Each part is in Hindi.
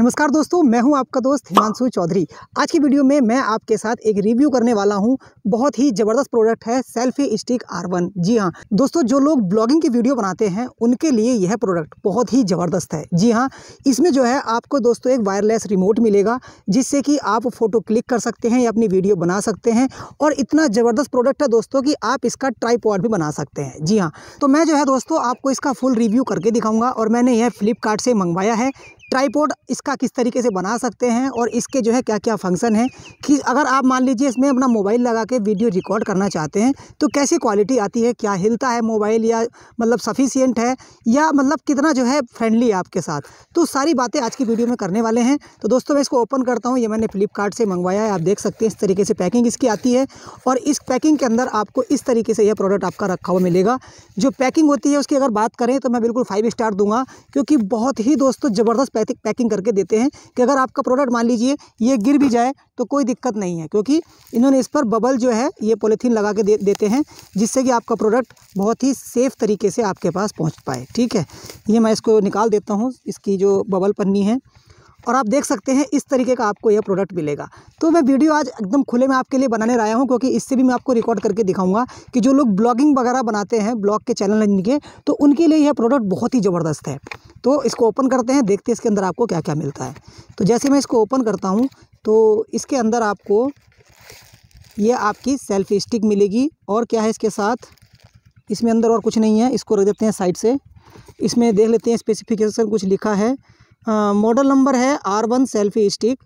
नमस्कार दोस्तों मैं हूं आपका दोस्त हिमांशु चौधरी आज की वीडियो में मैं आपके साथ एक रिव्यू करने वाला हूं बहुत ही ज़बरदस्त प्रोडक्ट है सेल्फी स्टिक आर वन जी हां दोस्तों जो लोग ब्लॉगिंग की वीडियो बनाते हैं उनके लिए यह प्रोडक्ट बहुत ही ज़बरदस्त है जी हां इसमें जो है आपको दोस्तों एक वायरलेस रिमोट मिलेगा जिससे कि आप फ़ोटो क्लिक कर सकते हैं या अपनी वीडियो बना सकते हैं और इतना ज़बरदस्त प्रोडक्ट है दोस्तों कि आप इसका ट्राई भी बना सकते हैं जी हाँ तो मैं जो है दोस्तों आपको इसका फुल रिव्यू करके दिखाऊँगा और मैंने यह फ्लिपकार्ट से मंगवाया है ट्राईपोड इसका किस तरीके से बना सकते हैं और इसके जो है क्या क्या फंक्शन है कि अगर आप मान लीजिए इसमें अपना मोबाइल लगा के वीडियो रिकॉर्ड करना चाहते हैं तो कैसी क्वालिटी आती है क्या हिलता है मोबाइल या मतलब सफिशियंट है या मतलब कितना जो है फ्रेंडली है आपके साथ तो सारी बातें आज की वीडियो में करने वाले हैं तो दोस्तों मैं इसको ओपन करता हूँ ये मैंने फ्लिपकार्ट से मंगवाया है आप देख सकते हैं इस तरीके से पैकिंग इसकी आती है और इस पैकिंग के अंदर आपको इस तरीके से यह प्रोडक्ट आपका रखा हुआ मिलेगा जो पैकिंग होती है उसकी अगर बात करें तो मैं बिल्कुल फाइव स्टार दूंगा क्योंकि बहुत ही दोस्तों ज़बरदस्त पैथिक पैकिंग करके देते हैं कि अगर आपका प्रोडक्ट मान लीजिए ये गिर भी जाए तो कोई दिक्कत नहीं है क्योंकि इन्होंने इस पर बबल जो है ये पॉलीथीन लगा के दे देते हैं जिससे कि आपका प्रोडक्ट बहुत ही सेफ़ तरीके से आपके पास पहुँच पाए ठीक है ये मैं इसको निकाल देता हूँ इसकी जो बबल पन्नी है और आप देख सकते हैं इस तरीके का आपको यह प्रोडक्ट मिलेगा तो मैं वीडियो आज एकदम खुले में आपके लिए बनाने आया हूँ क्योंकि इससे भी मैं आपको रिकॉर्ड करके दिखाऊंगा कि जो लोग ब्लॉगिंग वगैरह बनाते हैं ब्लॉग के चैनल के तो उनके लिए यह प्रोडक्ट बहुत ही ज़बरदस्त है तो इसको ओपन करते हैं देखते हैं इसके अंदर आपको क्या क्या मिलता है तो जैसे मैं इसको ओपन करता हूँ तो इसके अंदर आपको ये आपकी सेल्फी स्टिक मिलेगी और क्या है इसके साथ इसमें अंदर और कुछ नहीं है इसको रख देते हैं साइड से इसमें देख लेते हैं स्पेसिफिकेशन कुछ लिखा है मॉडल नंबर है R one selfie stick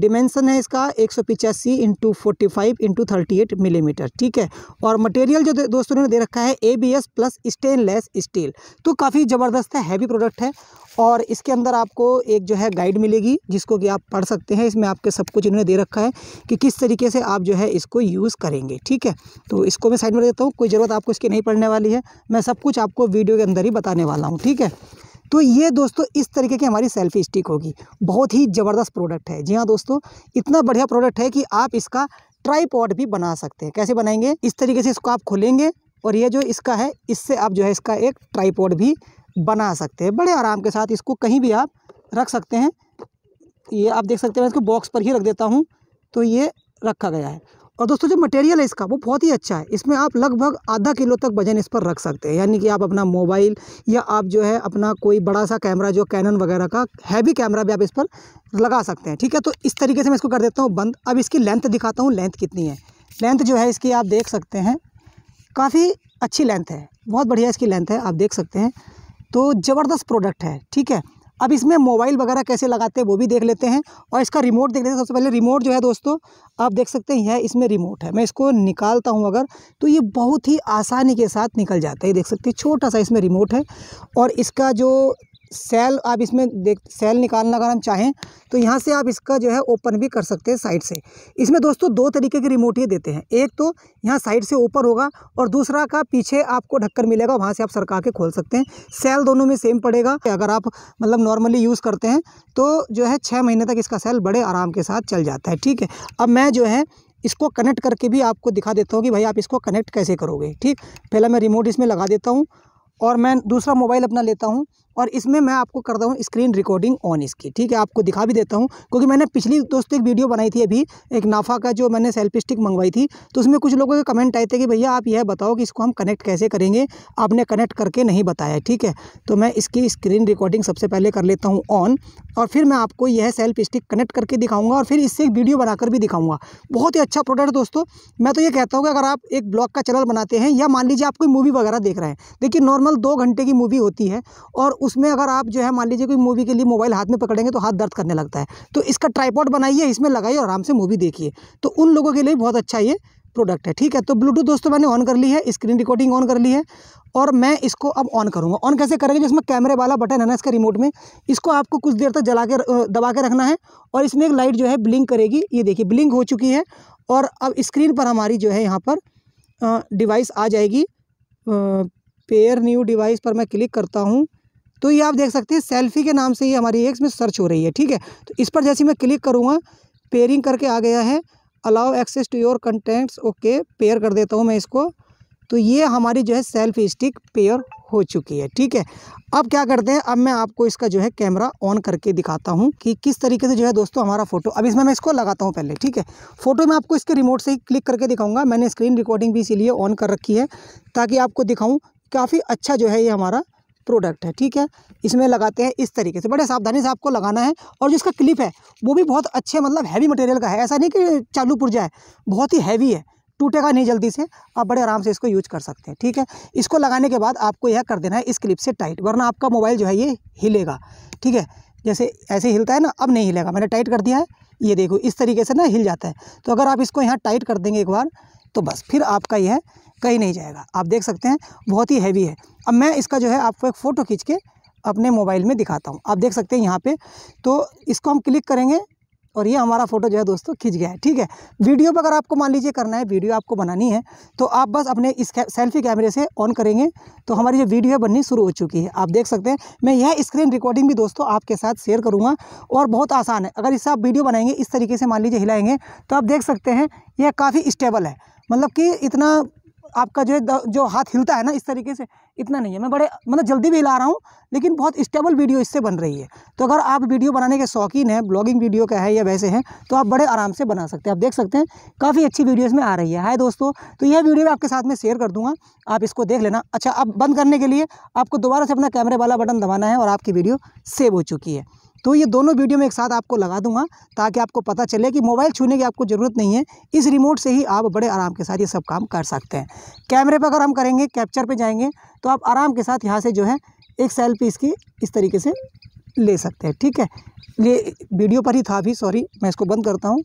dimension है इसका एक सौ पिचासी into forty five into thirty eight millimetre ठीक है और मटेरियल जो दोस्तों ने दे रखा है A B S plus stainless steel तो काफ़ी ज़बरदस्त है हैवी प्रोडक्ट है और इसके अंदर आपको एक जो है गाइड मिलेगी जिसको कि आप पढ़ सकते हैं इसमें आपके सब कुछ इन्होंने दे रखा है कि किस तरीके से आप जो है इसको यूज़ करेंगे ठीक है तो इसको मैं साइड में देता हूँ कोई ज़रूरत आपको इसकी नहीं पड़ने वाली है मैं सब कुछ आपको वीडियो के अंदर ही बताने वाला हूँ ठीक है तो ये दोस्तों इस तरीके की हमारी सेल्फी स्टिक होगी बहुत ही ज़बरदस्त प्रोडक्ट है जी हाँ दोस्तों इतना बढ़िया प्रोडक्ट है कि आप इसका ट्राईपॉड भी बना सकते हैं कैसे बनाएंगे इस तरीके से इसको आप खोलेंगे और ये जो इसका है इससे आप जो है इसका एक ट्राईपॉड भी बना सकते हैं बड़े आराम के साथ इसको कहीं भी आप रख सकते हैं ये आप देख सकते हैं इसको बॉक्स पर ही रख देता हूँ तो ये रखा गया है और दोस्तों जो मटेरियल है इसका वो बहुत ही अच्छा है इसमें आप लगभग आधा किलो तक वजन इस पर रख सकते हैं यानी कि आप अपना मोबाइल या आप जो है अपना कोई बड़ा सा कैमरा जो कैनन वगैरह का हैवी कैमरा भी आप इस पर लगा सकते हैं ठीक है तो इस तरीके से मैं इसको कर देता हूँ बंद अब इसकी लेंथ दिखाता हूँ लेंथ कितनी है लेंथ जो है इसकी आप देख सकते हैं काफ़ी अच्छी लेंथ है बहुत बढ़िया इसकी लेंथ है आप देख सकते हैं तो ज़बरदस्त प्रोडक्ट है ठीक है अब इसमें मोबाइल वगैरह कैसे लगाते हैं वो भी देख लेते हैं और इसका रिमोट देख लेते हैं सबसे पहले रिमोट जो है दोस्तों आप देख सकते हैं यह इसमें रिमोट है मैं इसको निकालता हूँ अगर तो ये बहुत ही आसानी के साथ निकल जाता है देख सकते हैं छोटा सा इसमें रिमोट है और इसका जो सेल आप इसमें देख सेल निकालना अगर हम चाहें तो यहाँ से आप इसका जो है ओपन भी कर सकते हैं साइड से इसमें दोस्तों दो तरीके के रिमोट ये देते हैं एक तो यहाँ साइड से ऊपर होगा और दूसरा का पीछे आपको ढक्कन मिलेगा वहाँ से आप सरका के खोल सकते हैं सेल दोनों में सेम पड़ेगा अगर आप मतलब नॉर्मली यूज़ करते हैं तो जो है छः महीने तक इसका सेल बड़े आराम के साथ चल जाता है ठीक है अब मैं जो है इसको कनेक्ट करके भी आपको दिखा देता हूँ कि भाई आप इसको कनेक्ट कैसे करोगे ठीक पहला मैं रिमोट इसमें लगा देता हूँ और मैं दूसरा मोबाइल अपना लेता हूँ और इसमें मैं आपको करता हूँ स्क्रीन रिकॉर्डिंग ऑन इसकी ठीक है आपको दिखा भी देता हूँ क्योंकि मैंने पिछली दोस्तों एक वीडियो बनाई थी अभी एक नाफा का जो मैंने सेल्फी स्टिक मंगवाई थी तो उसमें कुछ लोगों के कमेंट आए थे कि भैया आप यह बताओ कि इसको हम कनेक्ट कैसे करेंगे आपने कनेक्ट करके नहीं बताया ठीक है तो मैं इसकी स्क्रीन रिकॉर्डिंग सबसे पहले कर लेता हूँ ऑन और फिर मैं आपको यह सेल्फ स्टिक कनेक्ट करके दिखाऊँगा और फिर इससे एक वीडियो बनाकर भी दिखाऊँगा बहुत ही अच्छा प्रोडक्ट दोस्तों मैं तो ये कहता हूँ कि अगर आप एक ब्लॉग का चैनल बनाते हैं या मान लीजिए आप कोई मूवी वगैरह देख रहे हैं देखिए नॉर्मल दो घंटे की मूवी होती है और उसमें अगर आप जो है मान लीजिए कोई मूवी के लिए मोबाइल हाथ में पकड़ेंगे तो हाथ दर्द करने लगता है तो इसका ट्राईपॉड बनाइए इसमें लगाइए आराम से मूवी देखिए तो उन लोगों के लिए बहुत अच्छा ये प्रोडक्ट है ठीक है तो ब्लूटूथ दोस्तों मैंने ऑन कर ली है स्क्रीन रिकॉर्डिंग ऑन कर ली है और मैं इसको अब ऑन करूँगा ऑन कैसे करेंगे जिसमें कैमरे वाला बटन है ना इसके रिमोट में इसको आपको कुछ देर तक जला के दबा के रखना है और इसमें एक लाइट जो है ब्लिंक करेगी ये देखिए ब्लिंक हो चुकी है और अब स्क्रीन पर हमारी जो है यहाँ पर डिवाइस आ जाएगी पेयर न्यू डिवाइस पर मैं क्लिक करता हूँ तो ये आप देख सकते हैं सेल्फी के नाम से ही हमारी एक्स में सर्च हो रही है ठीक है तो इस पर जैसे मैं क्लिक करूँगा पेयरिंग करके आ गया है allow access to your contents okay pair कर देता हूँ मैं इसको तो ये हमारी जो है सेल्फी स्टिक पेयर हो चुकी है ठीक है अब क्या करते हैं अब मैं आपको इसका जो है कैमरा ऑन करके दिखाता हूँ कि किस तरीके से जो है दोस्तों हमारा फोटो अब इसमें मैं इसको लगाता हूँ पहले ठीक है फोटो मैं आपको इसके रिमोट से ही क्लिक करके दिखाऊंगा मैंने स्क्रीन रिकॉर्डिंग भी इसीलिए ऑन कर रखी है ताकि आपको दिखाऊँ काफ़ी अच्छा जो है ये हमारा प्रोडक्ट है ठीक है इसमें लगाते हैं इस तरीके से बड़े सावधानी से आपको लगाना है और जिसका क्लिप है वो भी बहुत अच्छे मतलब हैवी मटेरियल का है ऐसा नहीं कि चालू पुर जाए बहुत ही हैवी है टूटेगा नहीं जल्दी से आप बड़े आराम से इसको यूज कर सकते हैं ठीक है इसको लगाने के बाद आपको यह कर देना है इस क्लिप से टाइट वरना आपका मोबाइल जो है ये हिलेगा ठीक है जैसे ऐसे हिलता है ना अब नहीं हिलेगा मैंने टाइट कर दिया है ये देखो इस तरीके से ना हिल जाता है तो अगर आप इसको यहाँ टाइट कर देंगे एक बार तो बस फिर आपका यह कहीं नहीं जाएगा आप देख सकते हैं बहुत ही हैवी है अब मैं इसका जो है आपको एक फ़ोटो खींच के अपने मोबाइल में दिखाता हूँ आप देख सकते हैं यहाँ पे तो इसको हम क्लिक करेंगे और ये हमारा फ़ोटो जो है दोस्तों खिंच गया है ठीक है वीडियो पर अगर आपको मान लीजिए करना है वीडियो आपको बनानी है तो आप बस अपने इस सेल्फी कैमरे से ऑन करेंगे तो हमारी जो वीडियो है बननी शुरू हो चुकी है आप देख सकते हैं मैं यह स्क्रीन रिकॉर्डिंग भी दोस्तों आपके साथ शेयर करूँगा और बहुत आसान है अगर इससे आप वीडियो बनाएंगे इस तरीके से मान लीजिए हिलाएंगे तो आप देख सकते हैं यह काफ़ी स्टेबल है मतलब कि इतना आपका जो है जो हाथ हिलता है ना इस तरीके से इतना नहीं है मैं बड़े मतलब जल्दी भी हिला रहा हूँ लेकिन बहुत स्टेबल वीडियो इससे बन रही है तो अगर आप वीडियो बनाने के शौकीन हैं ब्लॉगिंग वीडियो का है या वैसे हैं तो आप बड़े आराम से बना सकते हैं आप देख सकते हैं काफ़ी अच्छी वीडियो इसमें आ रही है हाय दोस्तों तो यह वीडियो मैं आपके साथ में शेयर कर दूँगा आप इसको देख लेना अच्छा अब बंद करने के लिए आपको दोबारा से अपना कैमरे वाला बटन दबाना है और आपकी वीडियो सेव हो चुकी है तो ये दोनों वीडियो में एक साथ आपको लगा दूंगा ताकि आपको पता चले कि मोबाइल छूने की आपको ज़रूरत नहीं है इस रिमोट से ही आप बड़े आराम के साथ ये सब काम कर सकते हैं कैमरे पर अगर हम करेंगे कैप्चर पर जाएंगे तो आप आराम के साथ यहाँ से जो है एक सेल्फी इसकी इस तरीके से ले सकते हैं ठीक है ये वीडियो पर ही था भी सॉरी मैं इसको बंद करता हूँ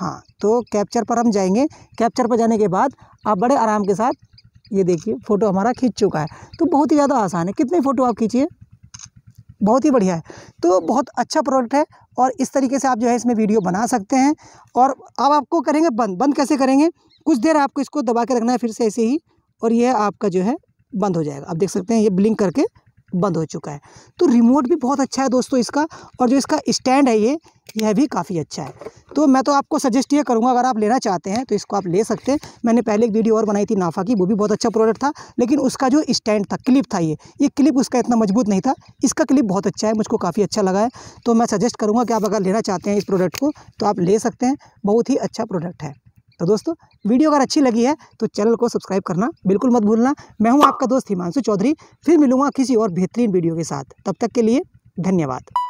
हाँ तो कैप्चर पर हम जाएंगे कैप्चर पर जाने के बाद आप बड़े आराम के साथ ये देखिए फ़ोटो हमारा खींच चुका है तो बहुत ही ज़्यादा आसान है कितने फ़ोटो आप खींचिए बहुत ही बढ़िया है तो बहुत अच्छा प्रोडक्ट है और इस तरीके से आप जो है इसमें वीडियो बना सकते हैं और अब आपको करेंगे बंद बंद कैसे करेंगे कुछ देर आपको इसको दबा के रखना है फिर से ऐसे ही और यह आपका जो है बंद हो जाएगा आप देख सकते हैं ये ब्लिंक करके बंद हो चुका है तो रिमोट भी बहुत अच्छा है दोस्तों इसका और जो इसका स्टैंड है ये यह भी काफ़ी अच्छा है तो मैं तो आपको सजेस्ट ये करूँगा अगर आप लेना चाहते हैं तो इसको आप ले सकते हैं मैंने पहले एक वीडियो और बनाई थी नाफा की वो भी बहुत अच्छा प्रोडक्ट था लेकिन उसका जो स्टैंड था क्लिप था ये ये क्लिप उसका इतना मजबूत नहीं था इसका क्लिप बहुत अच्छा है मुझको काफ़ी अच्छा लगा है तो मैं सजेस्ट करूँगा कि आप अगर लेना चाहते हैं इस प्रोडक्ट को तो आप ले सकते हैं बहुत ही अच्छा प्रोडक्ट है तो दोस्तों वीडियो अगर अच्छी लगी है तो चैनल को सब्सक्राइब करना बिल्कुल मत भूलना मैं हूँ आपका दोस्त हिमांशु चौधरी फिर मिलूंगा किसी और बेहतरीन वीडियो के साथ तब तक के लिए धन्यवाद